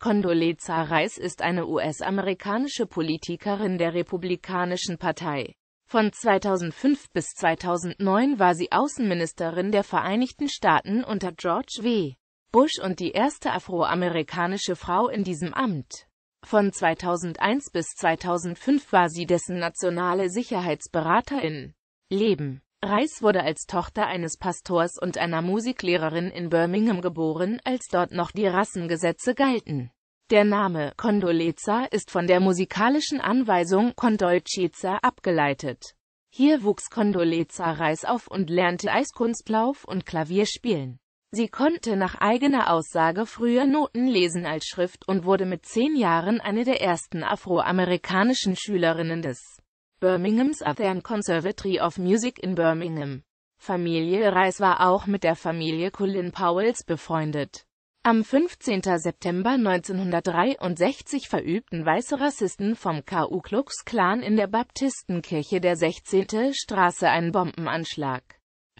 Condoleezza Rice ist eine US-amerikanische Politikerin der Republikanischen Partei. Von 2005 bis 2009 war sie Außenministerin der Vereinigten Staaten unter George W. Bush und die erste afroamerikanische Frau in diesem Amt. Von 2001 bis 2005 war sie dessen nationale Sicherheitsberaterin. Leben Rice wurde als Tochter eines Pastors und einer Musiklehrerin in Birmingham geboren, als dort noch die Rassengesetze galten. Der Name Condoleezza ist von der musikalischen Anweisung Condolcezza abgeleitet. Hier wuchs Condoleezza Rice auf und lernte Eiskunstlauf und Klavier spielen. Sie konnte nach eigener Aussage früher Noten lesen als Schrift und wurde mit zehn Jahren eine der ersten afroamerikanischen Schülerinnen des Birmingham's Southern Conservatory of Music in Birmingham. Familie Reis war auch mit der Familie Colin Powells befreundet. Am 15. September 1963 verübten weiße Rassisten vom KU Klux Klan in der Baptistenkirche der 16. Straße einen Bombenanschlag.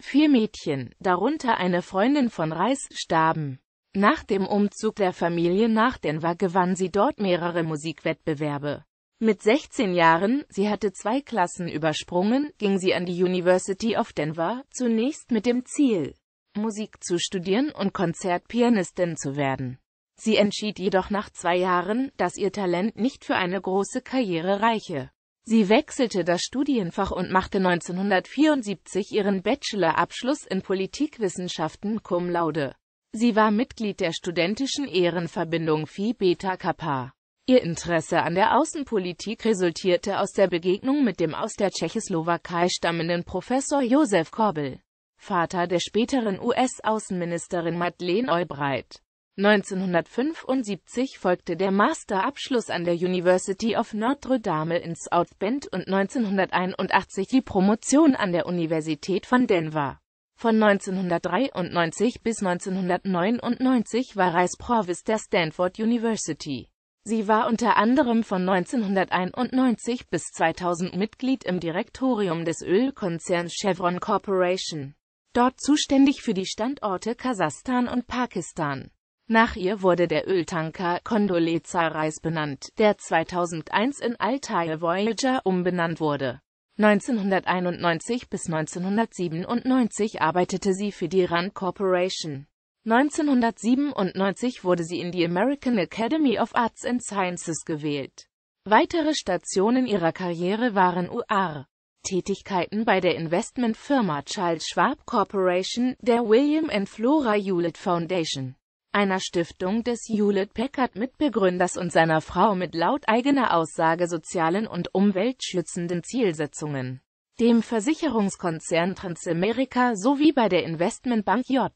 Vier Mädchen, darunter eine Freundin von Reis, starben. Nach dem Umzug der Familie nach Denver gewann sie dort mehrere Musikwettbewerbe. Mit 16 Jahren, sie hatte zwei Klassen übersprungen, ging sie an die University of Denver, zunächst mit dem Ziel, Musik zu studieren und Konzertpianistin zu werden. Sie entschied jedoch nach zwei Jahren, dass ihr Talent nicht für eine große Karriere reiche. Sie wechselte das Studienfach und machte 1974 ihren Bachelorabschluss in Politikwissenschaften cum laude. Sie war Mitglied der studentischen Ehrenverbindung Phi Beta Kappa. Ihr Interesse an der Außenpolitik resultierte aus der Begegnung mit dem aus der Tschechoslowakei stammenden Professor Josef Korbel, Vater der späteren US-Außenministerin Madeleine Eubreit. 1975 folgte der Masterabschluss an der University of Notre Dame in South Bend und 1981 die Promotion an der Universität von Denver. Von 1993 bis 1999 war Reis Provost der Stanford University. Sie war unter anderem von 1991 bis 2000 Mitglied im Direktorium des Ölkonzerns Chevron Corporation, dort zuständig für die Standorte Kasachstan und Pakistan. Nach ihr wurde der Öltanker Condoleezza Rice benannt, der 2001 in Altair Voyager umbenannt wurde. 1991 bis 1997 arbeitete sie für die Rand Corporation. 1997 wurde sie in die American Academy of Arts and Sciences gewählt. Weitere Stationen ihrer Karriere waren UR. Tätigkeiten bei der Investmentfirma Charles Schwab Corporation, der William and Flora Hewlett Foundation, einer Stiftung des Hewlett-Packard-Mitbegründers und seiner Frau mit laut eigener Aussage sozialen und umweltschützenden Zielsetzungen, dem Versicherungskonzern Transamerica sowie bei der Investmentbank J.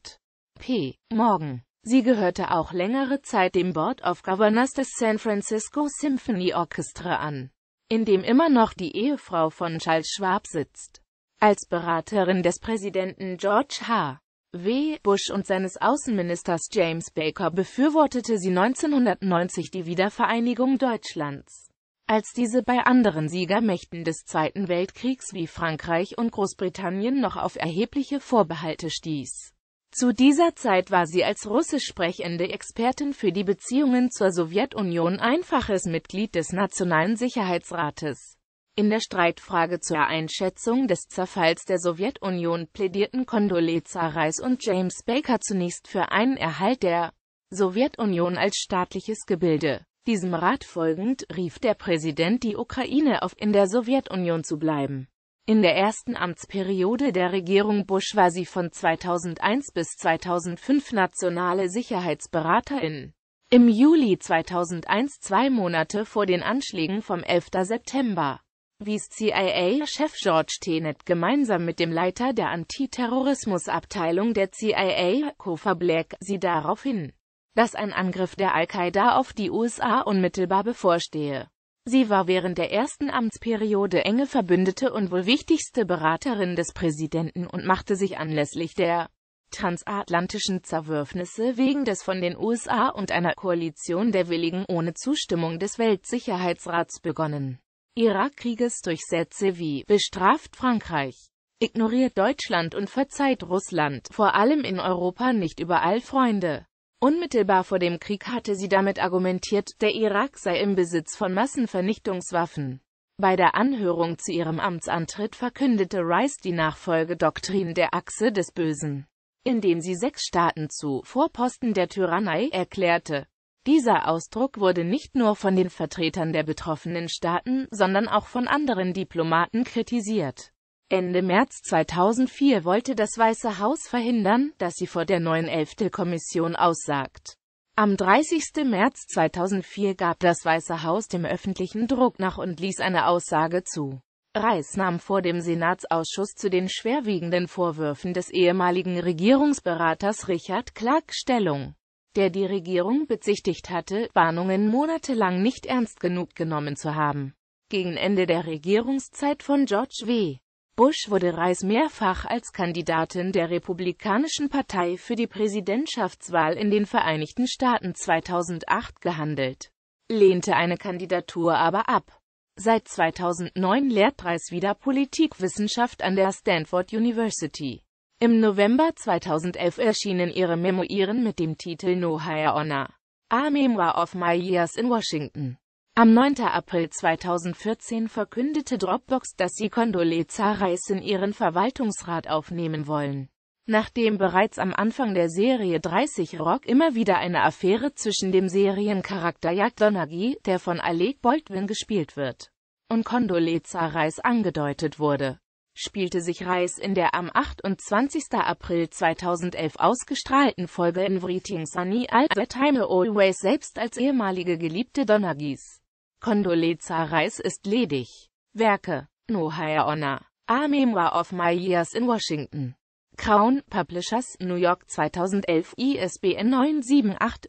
P. Morgan. Sie gehörte auch längere Zeit dem Board of Governors des San Francisco Symphony Orchestra an, in dem immer noch die Ehefrau von Charles Schwab sitzt. Als Beraterin des Präsidenten George H. W. Bush und seines Außenministers James Baker befürwortete sie 1990 die Wiedervereinigung Deutschlands. Als diese bei anderen Siegermächten des Zweiten Weltkriegs wie Frankreich und Großbritannien noch auf erhebliche Vorbehalte stieß zu dieser Zeit war sie als russisch sprechende Expertin für die Beziehungen zur Sowjetunion einfaches Mitglied des Nationalen Sicherheitsrates. In der Streitfrage zur Einschätzung des Zerfalls der Sowjetunion plädierten Condoleezza Rice und James Baker zunächst für einen Erhalt der Sowjetunion als staatliches Gebilde. Diesem Rat folgend rief der Präsident die Ukraine auf, in der Sowjetunion zu bleiben. In der ersten Amtsperiode der Regierung Bush war sie von 2001 bis 2005 nationale Sicherheitsberaterin. Im Juli 2001, zwei Monate vor den Anschlägen vom 11. September, wies CIA-Chef George Tenet gemeinsam mit dem Leiter der Antiterrorismusabteilung der CIA, Kofa Black, sie darauf hin, dass ein Angriff der Al-Qaida auf die USA unmittelbar bevorstehe. Sie war während der ersten Amtsperiode enge Verbündete und wohl wichtigste Beraterin des Präsidenten und machte sich anlässlich der transatlantischen Zerwürfnisse wegen des von den USA und einer Koalition der Willigen ohne Zustimmung des Weltsicherheitsrats begonnen. Irakkrieges durch Sätze wie «Bestraft Frankreich», «Ignoriert Deutschland und verzeiht Russland», vor allem in Europa nicht überall Freunde. Unmittelbar vor dem Krieg hatte sie damit argumentiert, der Irak sei im Besitz von Massenvernichtungswaffen. Bei der Anhörung zu ihrem Amtsantritt verkündete Rice die Nachfolgedoktrin der Achse des Bösen, indem sie sechs Staaten zu Vorposten der Tyrannei erklärte. Dieser Ausdruck wurde nicht nur von den Vertretern der betroffenen Staaten, sondern auch von anderen Diplomaten kritisiert. Ende März 2004 wollte das Weiße Haus verhindern, dass sie vor der neuen elfte kommission aussagt. Am 30. März 2004 gab das Weiße Haus dem öffentlichen Druck nach und ließ eine Aussage zu. Reis nahm vor dem Senatsausschuss zu den schwerwiegenden Vorwürfen des ehemaligen Regierungsberaters Richard Clark Stellung, der die Regierung bezichtigt hatte, Warnungen monatelang nicht ernst genug genommen zu haben. Gegen Ende der Regierungszeit von George W. Bush wurde Reis mehrfach als Kandidatin der Republikanischen Partei für die Präsidentschaftswahl in den Vereinigten Staaten 2008 gehandelt, lehnte eine Kandidatur aber ab. Seit 2009 lehrt Reis wieder Politikwissenschaft an der Stanford University. Im November 2011 erschienen ihre Memoiren mit dem Titel No Higher Honor, A Memoir of My Years in Washington. Am 9. April 2014 verkündete Dropbox, dass sie Condoleezza Rice in ihren Verwaltungsrat aufnehmen wollen. Nachdem bereits am Anfang der Serie 30 Rock immer wieder eine Affäre zwischen dem Seriencharakter Jack Donaghy, der von Alec Baldwin gespielt wird, und Condoleezza Rice angedeutet wurde, spielte sich Rice in der am 28. April 2011 ausgestrahlten Folge Everything Sunny All the Time Always selbst als ehemalige Geliebte Donaghys. Condoleezza Rice ist ledig. Werke No Higher Honor. A Memoir of My Years in Washington. Crown Publishers, New York 2011, ISBN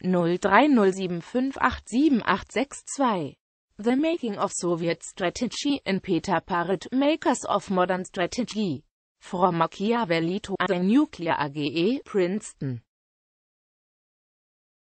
9780307587862. The Making of Soviet Strategy in Peter Parrott, Makers of Modern Strategy. From Machiavelli to the Nuclear AGE, Princeton.